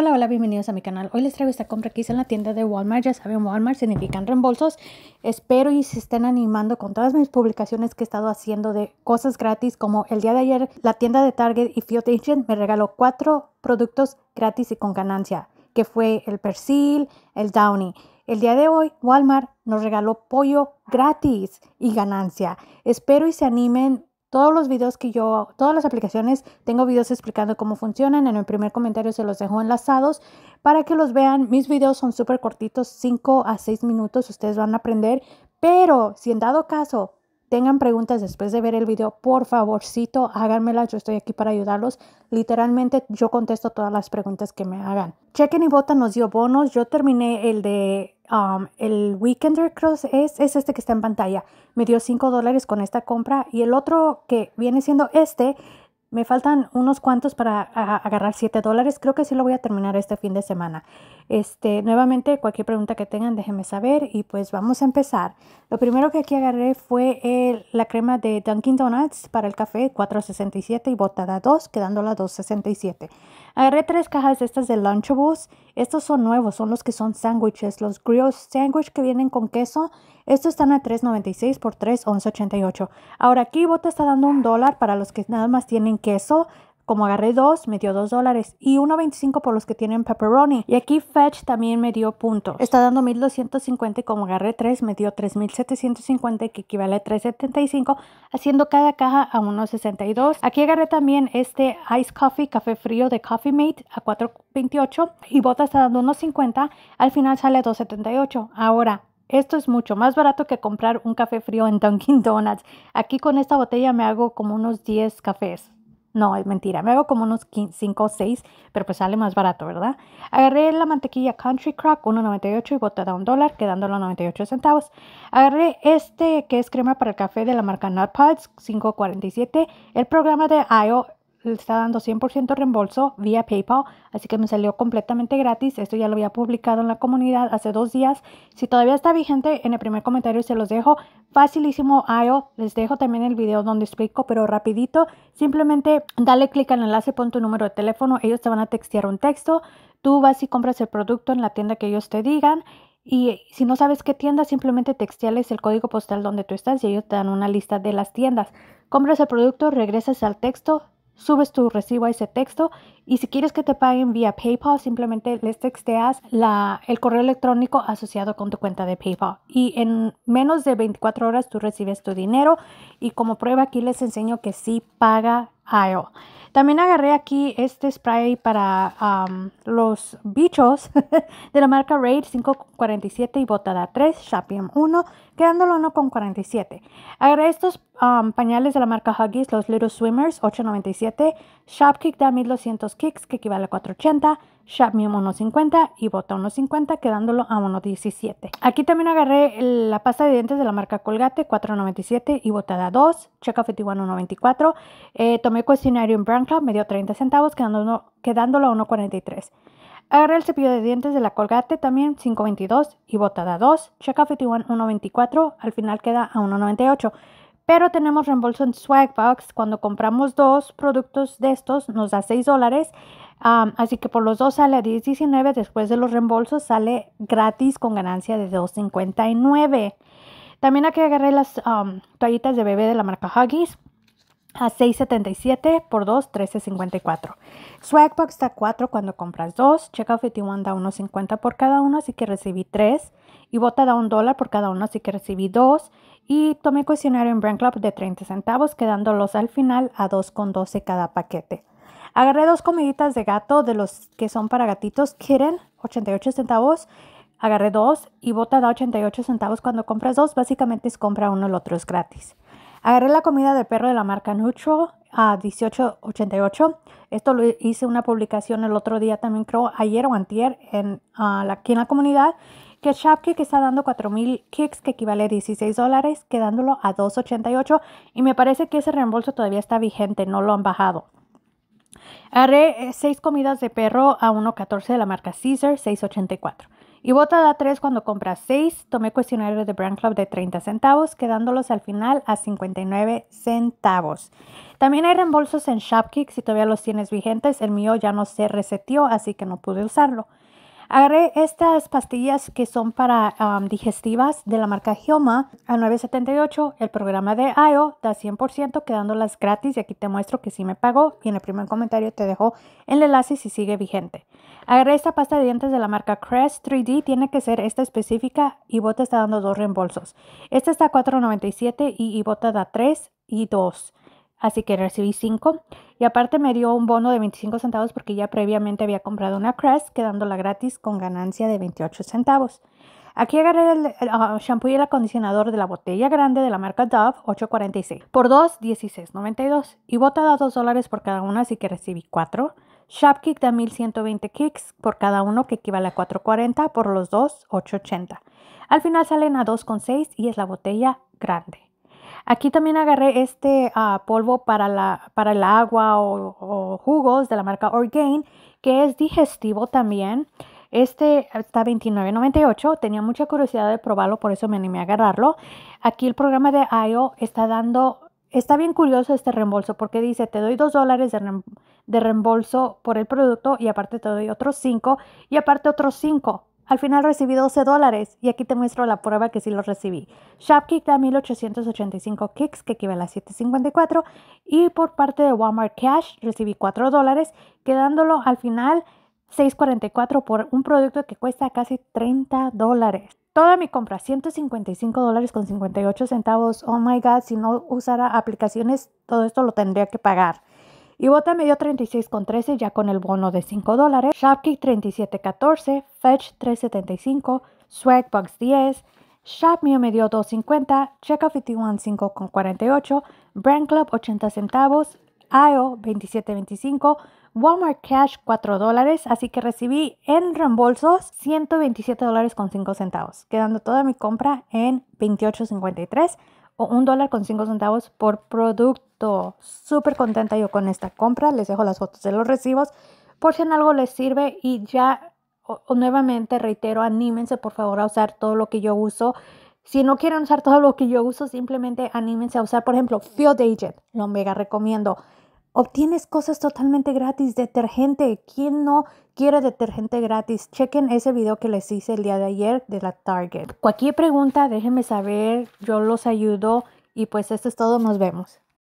Hola, hola, bienvenidos a mi canal. Hoy les traigo esta compra que hice en la tienda de Walmart. Ya saben, Walmart significa reembolsos. Espero y se estén animando con todas mis publicaciones que he estado haciendo de cosas gratis, como el día de ayer la tienda de Target y Field me regaló cuatro productos gratis y con ganancia, que fue el persil, el downy. El día de hoy Walmart nos regaló pollo gratis y ganancia. Espero y se animen todos los videos que yo, todas las aplicaciones, tengo videos explicando cómo funcionan. En el primer comentario se los dejo enlazados para que los vean. Mis videos son súper cortitos, 5 a 6 minutos. Ustedes van a aprender. Pero si en dado caso tengan preguntas después de ver el video, por favorcito, háganmelas. Yo estoy aquí para ayudarlos. Literalmente yo contesto todas las preguntas que me hagan. Chequen y Bota nos dio bonos. Yo terminé el de um, el Weekender Cross. Es, es este que está en pantalla. Me dio 5 dólares con esta compra. Y el otro que viene siendo este me faltan unos cuantos para agarrar 7 dólares. Creo que sí lo voy a terminar este fin de semana. Este, nuevamente, cualquier pregunta que tengan, déjenme saber y pues vamos a empezar. Lo primero que aquí agarré fue la crema de Dunkin' Donuts para el café 4.67 y botada 2, quedando 2.67. Agarré tres cajas de estas de Lunchables. Estos son nuevos, son los que son sándwiches. Los Grilled sandwich que vienen con queso, estos están a $3.96 por $3.11.88. Ahora aquí Bota está dando un dólar para los que nada más tienen queso como agarré dos, me dio dos dólares y 1.25 por los que tienen pepperoni. Y aquí Fetch también me dio puntos. Está dando 1.250 y como agarré 3. me dio 3.750 que equivale a 3.75, haciendo cada caja a 1.62. Aquí agarré también este Ice Coffee, café frío de Coffee Mate a 4.28 y Bota está dando 1.50. Al final sale a 2.78. Ahora, esto es mucho más barato que comprar un café frío en Dunkin' Donuts. Aquí con esta botella me hago como unos 10 cafés. No, es mentira. Me hago como unos 5 o 6, pero pues sale más barato, ¿verdad? Agarré la mantequilla Country Crock 1.98 y botada a un dólar, quedándolo los 98 centavos. Agarré este que es crema para el café de la marca Nut Pods 5.47. El programa de IO le está dando 100% reembolso vía PayPal, así que me salió completamente gratis. Esto ya lo había publicado en la comunidad hace dos días. Si todavía está vigente, en el primer comentario se los dejo. Facilísimo IO, les dejo también el video donde explico, pero rapidito, simplemente dale clic al enlace, pon tu número de teléfono, ellos te van a textear un texto, tú vas y compras el producto en la tienda que ellos te digan. Y si no sabes qué tienda, simplemente textiales el código postal donde tú estás y ellos te dan una lista de las tiendas. Compras el producto, regresas al texto, subes tu recibo a ese texto y si quieres que te paguen vía PayPal, simplemente les texteas la, el correo electrónico asociado con tu cuenta de PayPal y en menos de 24 horas tú recibes tu dinero y como prueba aquí les enseño que sí paga también agarré aquí este spray para um, los bichos de la marca Raid 547 y Botada 3, Shopping 1, quedándolo 1,47. Agarré estos um, pañales de la marca Huggies, los Little Swimmers 897, Shopkick da 1200 kicks que equivale a 480, Shadmium 1.50 y Bota 1.50, quedándolo a 1.17. Aquí también agarré la pasta de dientes de la marca Colgate 4.97 y Botada 2, Checa 1.94. Eh, tomé cuestionario en Brand Club, me dio 30 centavos, quedándolo, quedándolo a 1.43. Agarré el cepillo de dientes de la Colgate también 5.22 y Botada 2, Checa 1.24, al final queda a 1.98. Pero tenemos reembolso en Swagbox. Cuando compramos dos productos de estos nos da 6 dólares. así que por los dos sale a 10.19. Después de los reembolsos sale gratis con ganancia de 2.59. También aquí agarré las toallitas de bebé de la marca Huggies a 6.77 por 2, 13.54. Swagbucks da 4 cuando compras 2. Checkout 51 da 1.50 por cada uno, así que recibí 3 y Bota da un dólar por cada uno, así que recibí dos. Y tomé cuestionario en Brand Club de 30 centavos, quedándolos al final a 2,12 cada paquete. Agarré dos comiditas de gato de los que son para gatitos, Kitten, 88 centavos. Agarré dos y Bota da 88 centavos. Cuando compras dos, básicamente es compra uno, el otro es gratis. Agarré la comida de perro de la marca Neutral a 18.88. Esto lo hice una publicación el otro día también, creo, ayer o antier, en, ah, aquí en la comunidad que Shopkick está dando 4.000 kicks, que equivale a 16 dólares, quedándolo a 2.88 y me parece que ese reembolso todavía está vigente, no lo han bajado. Haré 6 eh, comidas de perro a 1.14 de la marca Caesar, 6.84. Y bota da 3 cuando compras 6. Tomé cuestionarios de Brand Club de 30 centavos, quedándolos al final a 59 centavos. También hay reembolsos en Shopkick si todavía los tienes vigentes. El mío ya no se reseteó, así que no pude usarlo. Agarré estas pastillas que son para um, digestivas de la marca Hyoma a 9.78. El programa de IO e da 100% quedándolas gratis y aquí te muestro que sí me pagó y en el primer comentario te dejo el enlace si sigue vigente. Agarré esta pasta de dientes de la marca Crest 3D, tiene que ser esta específica y Bota está dando dos reembolsos. Esta está a 4.97 y Bota da 3 y 2. Así que recibí 5 y aparte me dio un bono de 25 centavos porque ya previamente había comprado una Crest quedándola gratis con ganancia de 28 centavos. Aquí agarré el, champú ah, shampoo y el acondicionador de la botella grande de la marca Dove 846 por 2, 16.92 y bota da 2 dólares por cada una así que recibí 4. Shopkick da 1120 kicks por cada uno que equivale a 440 por los dos 880. Al final salen a 2,6 y es la botella grande. Aquí también agarré este ah, polvo para, la, para el agua o, jugos de la marca Orgain, que es digestivo también. Este ah, está $29.98. Tenía mucha curiosidad de probarlo, por eso me animé a agarrarlo. Aquí el programa de IO está dando está bien curioso este reembolso porque dice te doy $2 dólares de reembolso por el producto y aparte te doy otros $5 y aparte otros $5. Al final recibí 12 dólares y aquí te muestro la prueba que sí lo recibí. Shopkick da 1885 kicks, que equivale a 754, y por parte de Walmart Cash recibí 4 dólares, quedándolo al final 644 por un producto que cuesta casi 30 dólares. Toda mi compra, 155 dólares con 58 centavos. Oh my god, si no usara aplicaciones, todo esto lo tendría que pagar bota me dio 36,13 ya con el bono de 5 dólares, Shopkick 37,14, Fetch 3,75, Swagbucks 10, Shopmio me dio 2.50, Checkout 51 5.48, Brand Club 80 centavos, IO 27.25, Walmart Cash 4 dólares, así que recibí en reembolsos 127 quedando toda mi compra en 28.53 o un dólar con cinco centavos por producto. Súper contenta yo con esta compra. Les dejo las fotos de los recibos por si en algo les sirve y ya nuevamente reitero, anímense por favor a usar todo lo que yo uso. Si no quieren usar todo lo que yo uso, simplemente anímense a usar, por ejemplo, Field Agent, lo mega recomiendo. Obtienes cosas totalmente gratis, detergente. ¿Quién no quiere detergente gratis? Chequen ese video que les hice el día de ayer de la Target. Cualquier pregunta, déjenme saber, yo los ayudo y pues esto es todo, nos vemos.